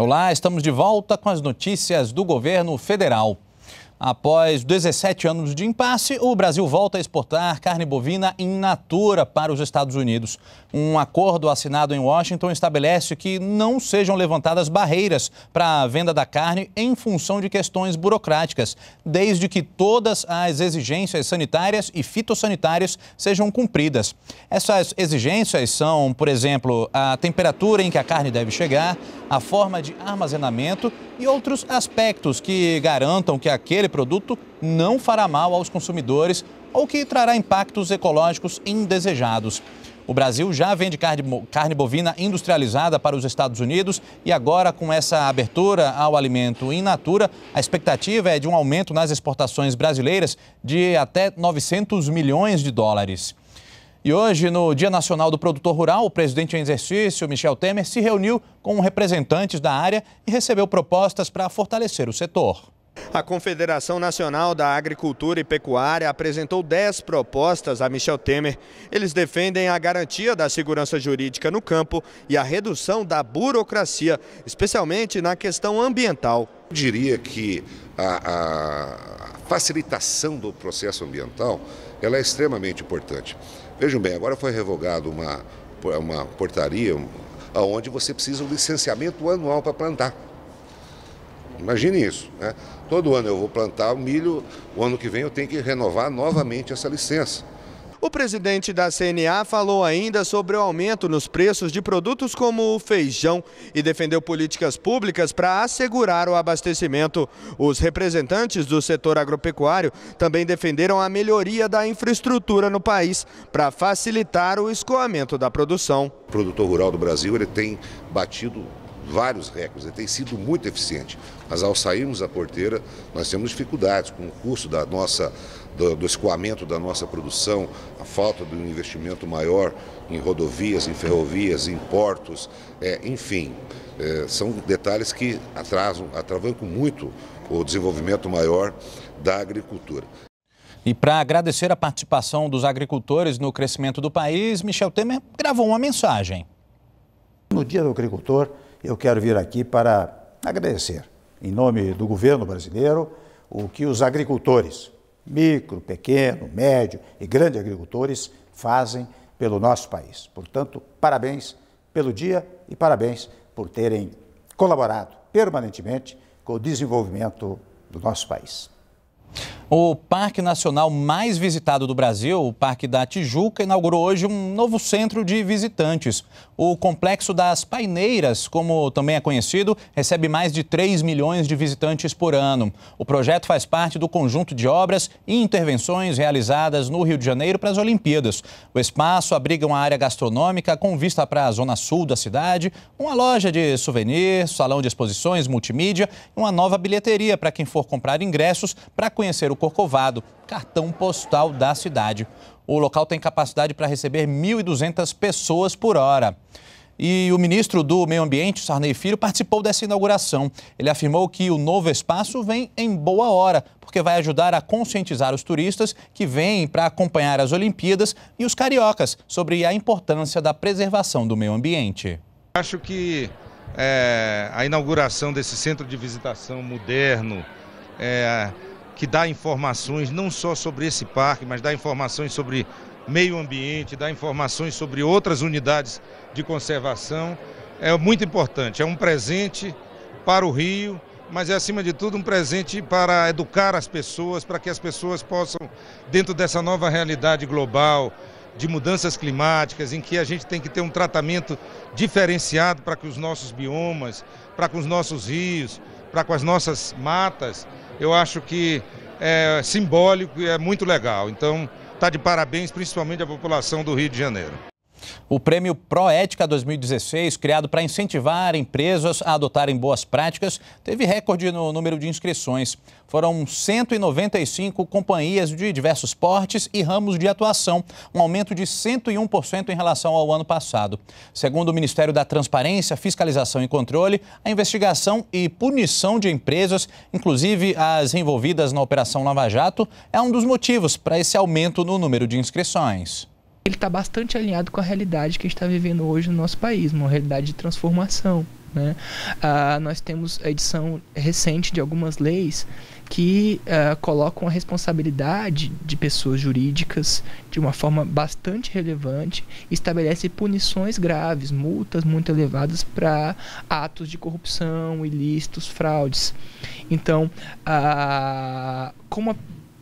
Olá, estamos de volta com as notícias do governo federal. Após 17 anos de impasse, o Brasil volta a exportar carne bovina in natura para os Estados Unidos. Um acordo assinado em Washington estabelece que não sejam levantadas barreiras para a venda da carne em função de questões burocráticas, desde que todas as exigências sanitárias e fitossanitárias sejam cumpridas. Essas exigências são, por exemplo, a temperatura em que a carne deve chegar, a forma de armazenamento e outros aspectos que garantam que aquele aquele produto não fará mal aos consumidores ou que trará impactos ecológicos indesejados. O Brasil já vende carne, carne, bovina industrializada para os Estados Unidos e agora, com essa abertura ao alimento in natura, a expectativa é de um aumento nas exportações brasileiras de até 900 milhões de dólares. E hoje, no Dia Nacional do Produtor Rural, o presidente em exercício, Michel Temer, se reuniu com representantes da área e recebeu propostas para fortalecer o setor. A Confederação Nacional da Agricultura e Pecuária apresentou 10 propostas a Michel Temer. Eles defendem a garantia da segurança jurídica no campo e a redução da burocracia, especialmente na questão ambiental. Eu diria que a, a facilitação do processo ambiental ela é extremamente importante. Vejam bem, agora foi revogada uma, uma portaria onde você precisa um licenciamento anual para plantar. Imagine isso. Né? Todo ano eu vou plantar o milho, o ano que vem eu tenho que renovar novamente essa licença. O presidente da CNA falou ainda sobre o aumento nos preços de produtos como o feijão e defendeu políticas públicas para assegurar o abastecimento. Os representantes do setor agropecuário também defenderam a melhoria da infraestrutura no país para facilitar o escoamento da produção. O produtor rural do Brasil ele tem batido vários recordes, ele tem sido muito eficiente. Mas ao sairmos da porteira, nós temos dificuldades com o custo da nossa, do, do escoamento da nossa produção, a falta de um investimento maior em rodovias, em ferrovias, em portos, é, enfim. É, são detalhes que atrasam, atravancam muito o desenvolvimento maior da agricultura. E para agradecer a participação dos agricultores no crescimento do país, Michel Temer gravou uma mensagem. No Dia do Agricultor, eu quero vir aqui para agradecer, em nome do governo brasileiro, o que os agricultores, micro, pequeno, médio e grande agricultores, fazem pelo nosso país. Portanto, parabéns pelo dia e parabéns por terem colaborado permanentemente com o desenvolvimento do nosso país. O parque nacional mais visitado do Brasil, o Parque da Tijuca, inaugurou hoje um novo centro de visitantes. O Complexo das Paineiras, como também é conhecido, recebe mais de 3 milhões de visitantes por ano. O projeto faz parte do conjunto de obras e intervenções realizadas no Rio de Janeiro para as Olimpíadas. O espaço abriga uma área gastronômica com vista para a zona sul da cidade, uma loja de souvenirs, salão de exposições multimídia e uma nova bilheteria para quem for comprar ingressos para conhecer o Corcovado, cartão postal da cidade. O local tem capacidade para receber 1.200 pessoas por hora. E o ministro do Meio Ambiente, Sarney Filho, participou dessa inauguração. Ele afirmou que o novo espaço vem em boa hora, porque vai ajudar a conscientizar os turistas que vêm para acompanhar as Olimpíadas e os cariocas sobre a importância da preservação do meio ambiente. Acho que é, a inauguração desse centro de visitação moderno, é, que dá informações não só sobre esse parque, mas dá informações sobre meio ambiente, dá informações sobre outras unidades de conservação. É muito importante, é um presente para o Rio, mas é acima de tudo um presente para educar as pessoas, para que as pessoas possam, dentro dessa nova realidade global, de mudanças climáticas, em que a gente tem que ter um tratamento diferenciado para que os nossos biomas, para que os nossos rios, para com as nossas matas, eu acho que é simbólico e é muito legal. Então, está de parabéns, principalmente à população do Rio de Janeiro. O prêmio Proética 2016, criado para incentivar empresas a adotarem boas práticas, teve recorde no número de inscrições. Foram 195 companhias de diversos portes e ramos de atuação, um aumento de 101% em relação ao ano passado. Segundo o Ministério da Transparência, Fiscalização e Controle, a investigação e punição de empresas, inclusive as envolvidas na Operação Lava Jato, é um dos motivos para esse aumento no número de inscrições ele está bastante alinhado com a realidade que a gente está vivendo hoje no nosso país, uma realidade de transformação. Né? Ah, nós temos a edição recente de algumas leis que ah, colocam a responsabilidade de pessoas jurídicas de uma forma bastante relevante e estabelece punições graves, multas muito elevadas para atos de corrupção, ilícitos, fraudes. Então, ah, como a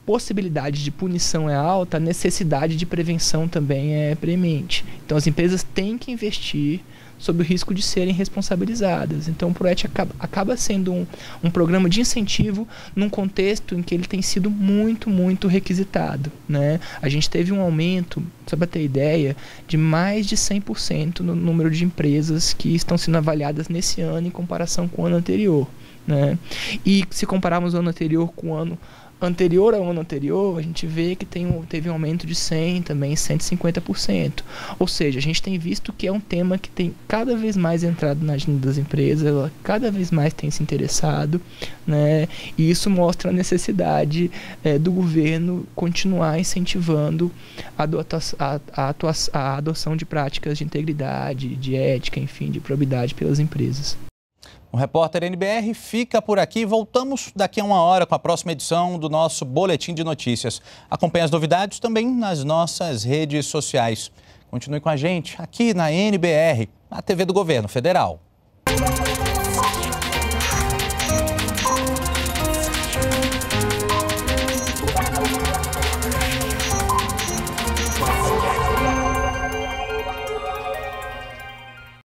possibilidade de punição é alta, a necessidade de prevenção também é premente. Então as empresas têm que investir sob o risco de serem responsabilizadas. Então o PROET acaba, acaba sendo um, um, programa de incentivo num contexto em que ele tem sido muito, muito requisitado. Né? A gente teve um aumento, só para ter ideia, de mais de 100% no número de empresas que estão sendo avaliadas nesse ano em comparação com o ano anterior. Né? E se compararmos o ano anterior com o ano anterior ao ano anterior, a gente vê que tem um, teve um aumento de 100 também, 150%. Ou seja, a gente tem visto que é um tema que tem cada vez mais entrado na agenda das empresas, ela cada vez mais tem se interessado, né? E isso mostra a necessidade é, do governo continuar incentivando a, a, a, a adoção de práticas de integridade, de ética, enfim, de probidade pelas empresas. O repórter NBR fica por aqui. Voltamos daqui a uma hora com a próxima edição do nosso Boletim de Notícias. Acompanhe as novidades também nas nossas redes sociais. Continue com a gente aqui na NBR, na TV do Governo Federal.